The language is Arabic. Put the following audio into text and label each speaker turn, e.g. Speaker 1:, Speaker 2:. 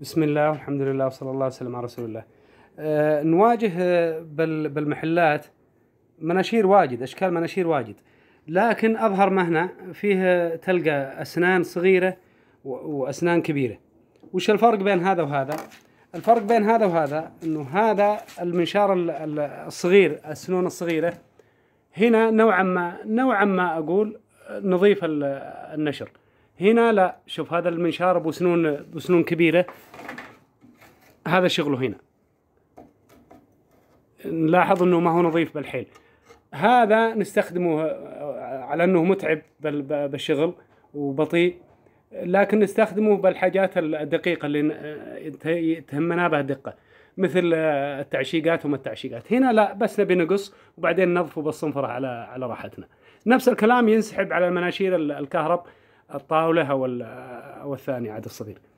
Speaker 1: بسم الله والحمد لله وصلى الله وسلم على رسول الله آه، نواجه بالمحلات مناشير واجد اشكال مناشير واجد لكن اظهر ما هنا فيه تلقى اسنان صغيره واسنان كبيره وش الفرق بين هذا وهذا الفرق بين هذا وهذا انه هذا المنشار الصغير السنون الصغيره هنا نوعا ما نوعا ما اقول نظيف النشر هنا لا شوف هذا المنشار ابو سنون ابو سنون كبيره هذا شغله هنا نلاحظ انه ما هو نظيف بالحيل هذا نستخدمه آه، على انه متعب بالشغل وبطيء لكن نستخدمه بالحاجات الدقيقة اللي آه، تهمنا بها الدقة مثل آه، التعشيقات وما التعشيقات هنا لا بس نبي نقص وبعدين نظفه بالصنفرة على على راحتنا نفس الكلام ينسحب على المناشير الكهرب الطاوله او او الثاني عاد الصغير